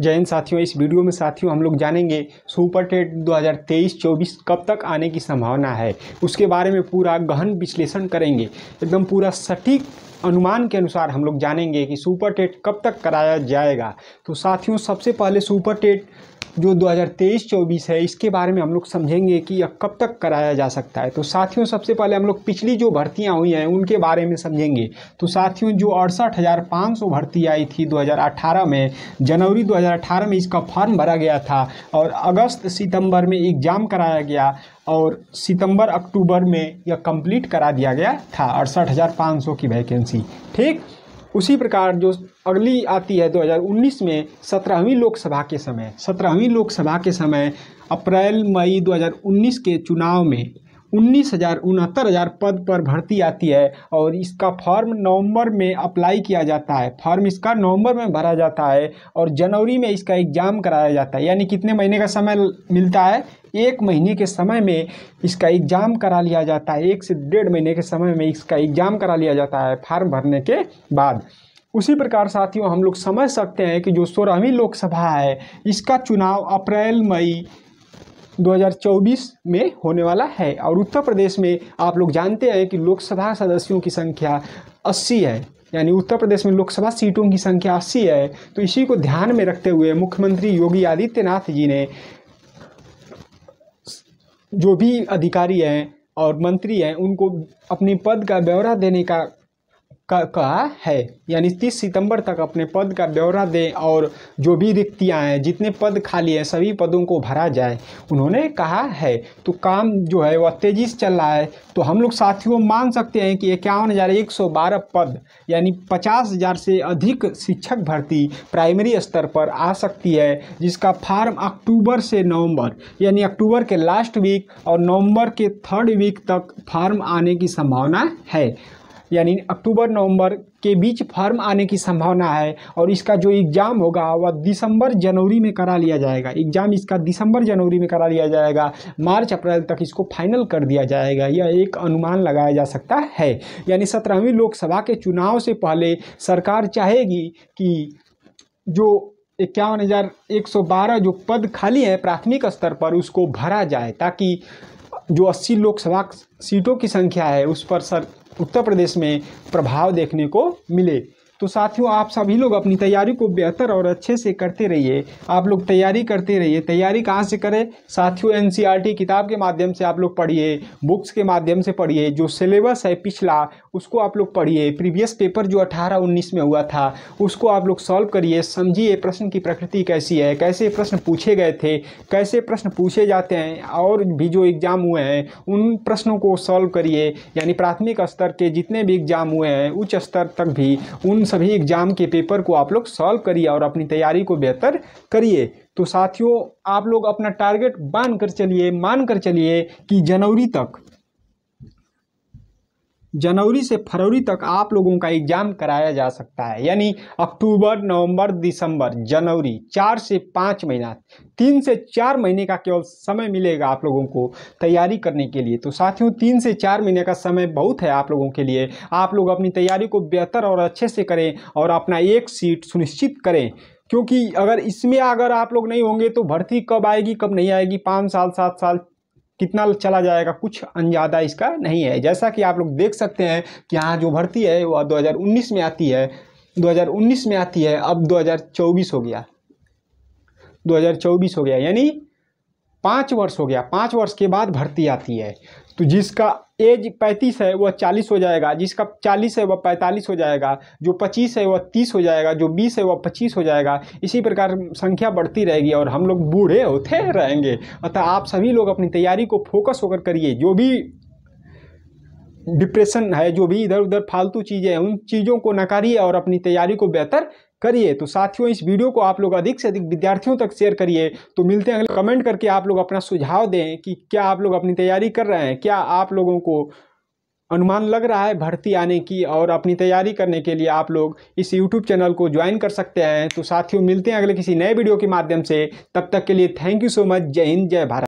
जय हिंद साथियों इस वीडियो में साथियों हम लोग जानेंगे सुपर टेट 2023-24 कब तक आने की संभावना है उसके बारे में पूरा गहन विश्लेषण करेंगे एकदम पूरा सटीक अनुमान के अनुसार हम लोग जानेंगे कि सुपर टेट कब तक कराया जाएगा तो साथियों सबसे पहले सुपर टेट जो 2023-24 है इसके बारे में हम लोग समझेंगे कि यह कब तक कराया जा सकता है तो साथियों सबसे पहले हम लोग पिछली जो भर्तियां हुई हैं उनके बारे में समझेंगे तो साथियों जो अड़सठ भर्ती आई थी 2018 में जनवरी 2018 में इसका फॉर्म भरा गया था और अगस्त सितंबर में एग्ज़ाम कराया गया और सितंबर अक्टूबर में यह कंप्लीट करा दिया गया था अड़सठ हज़ार पाँच सौ की वैकेंसी ठीक उसी प्रकार जो अगली आती है 2019 में सत्रहवीं लोकसभा के समय सत्रहवीं लोकसभा के समय अप्रैल मई 2019 के चुनाव में उन्नीस हज़ार उनहत्तर हज़ार पद पर भर्ती आती है और इसका फॉर्म नवंबर में अप्लाई किया जाता है फॉर्म इसका नवंबर में भरा जाता है और जनवरी में इसका एग्ज़ाम कराया जाता है यानी कितने महीने का समय मिलता है एक महीने के समय में इसका एग्ज़ाम करा लिया जाता है एक से डेढ़ महीने के समय में इसका एग्ज़ाम करा लिया जाता है फार्म भरने के बाद उसी प्रकार साथियों हम लोग समझ सकते हैं कि जो सोलहवीं लोकसभा है इसका चुनाव अप्रैल मई 2024 में होने वाला है और उत्तर प्रदेश में आप लोग जानते हैं कि लोकसभा सदस्यों की संख्या 80 है यानी उत्तर प्रदेश में लोकसभा सीटों की संख्या 80 है तो इसी को ध्यान में रखते हुए मुख्यमंत्री योगी आदित्यनाथ जी ने जो भी अधिकारी हैं और मंत्री हैं उनको अपने पद का ब्यौरा देने का का, का है यानी तीस सितंबर तक अपने पद का ब्यौरा दें और जो भी रिक्तियाँ हैं जितने पद खाली हैं सभी पदों को भरा जाए उन्होंने कहा है तो काम जो है वह तेज़ी से चल रहा है तो हम लोग साथियों मान सकते हैं कि इक्यावन हज़ार एक सौ बारह पद यानी पचास हज़ार से अधिक शिक्षक भर्ती प्राइमरी स्तर पर आ सकती है जिसका फार्म अक्टूबर से नवंबर यानी अक्टूबर के लास्ट वीक और नवम्बर के थर्ड वीक तक फार्म आने की संभावना है यानी अक्टूबर नवंबर के बीच फॉर्म आने की संभावना है और इसका जो एग्ज़ाम होगा वह दिसंबर जनवरी में करा लिया जाएगा एग्ज़ाम इसका दिसंबर जनवरी में करा लिया जाएगा मार्च अप्रैल तक इसको फाइनल कर दिया जाएगा यह एक अनुमान लगाया जा सकता है यानी सत्रहवीं लोकसभा के चुनाव से पहले सरकार चाहेगी कि जो इक्यावन हज़ार एक सौ बारह जो पद खाली हैं प्राथमिक स्तर पर उसको भरा जाए ताकि जो अस्सी लोकसभा सीटों की संख्या है उस पर सर उत्तर प्रदेश में प्रभाव देखने को मिले तो साथियों आप सभी लोग अपनी तैयारी को बेहतर और अच्छे से करते रहिए आप लोग तैयारी करते रहिए तैयारी कहाँ से करें साथियों एनसीईआरटी e किताब के माध्यम से आप लोग पढ़िए बुक्स के माध्यम से पढ़िए जो सिलेबस है पिछला उसको आप लोग पढ़िए प्रीवियस पेपर जो अठारह उन्नीस में हुआ था उसको आप लोग सॉल्व करिए समझिए प्रश्न की प्रकृति कैसी है कैसे प्रश्न पूछे गए थे कैसे प्रश्न पूछे जाते हैं और भी जो एग्ज़ाम हुए हैं उन प्रश्नों को सॉल्व करिए यानी प्राथमिक स्तर के जितने भी एग्ज़ाम हुए हैं उच्च स्तर तक भी उन सभी एग्ज़ाम के पेपर को आप लोग सॉल्व करिए और अपनी तैयारी को बेहतर करिए तो साथियों आप लोग अपना टारगेट बांध कर चलिए मान कर चलिए कि जनवरी तक जनवरी से फरवरी तक आप लोगों का एग्ज़ाम कराया जा सकता है यानी अक्टूबर नवंबर दिसंबर जनवरी चार से पाँच महीना तीन से चार महीने का केवल समय मिलेगा आप लोगों को तैयारी करने के लिए तो साथियों तीन से चार महीने का समय बहुत है आप लोगों के लिए आप लोग अपनी तैयारी को बेहतर और अच्छे से करें और अपना एक सीट सुनिश्चित करें क्योंकि अगर इसमें अगर आप लोग नहीं होंगे तो भर्ती कब आएगी कब नहीं आएगी पाँच साल सात साल कितना चला जाएगा कुछ ज़्यादा इसका नहीं है जैसा कि आप लोग देख सकते हैं कि यहाँ जो भर्ती है वह 2019 में आती है 2019 में आती है अब 2024 हो गया 2024 हो गया यानी पाँच वर्ष हो गया पाँच वर्ष के बाद भर्ती आती है तो जिसका एज पैंतीस है वह चालीस हो जाएगा जिसका चालीस है वह पैंतालीस हो जाएगा जो पच्चीस है वह तीस हो जाएगा जो बीस है वह पच्चीस हो जाएगा इसी प्रकार संख्या बढ़ती रहेगी और हम लोग बूढ़े होते रहेंगे अतः आप सभी लोग अपनी तैयारी को फोकस होकर करिए जो भी डिप्रेशन है जो भी इधर उधर फालतू चीज़ें हैं उन चीज़ों को नकारिए और अपनी तैयारी को बेहतर करिए तो साथियों इस वीडियो को आप लोग अधिक से अधिक विद्यार्थियों तक शेयर करिए तो मिलते हैं अगले कमेंट करके आप लोग अपना सुझाव दें कि क्या आप लोग अपनी तैयारी कर रहे हैं क्या आप लोगों को अनुमान लग रहा है भर्ती आने की और अपनी तैयारी करने के लिए आप लोग इस यूट्यूब चैनल को ज्वाइन कर सकते हैं तो साथियों मिलते हैं अगले किसी नए वीडियो के माध्यम से तब तक के लिए थैंक यू सो मच जय हिंद जय भारत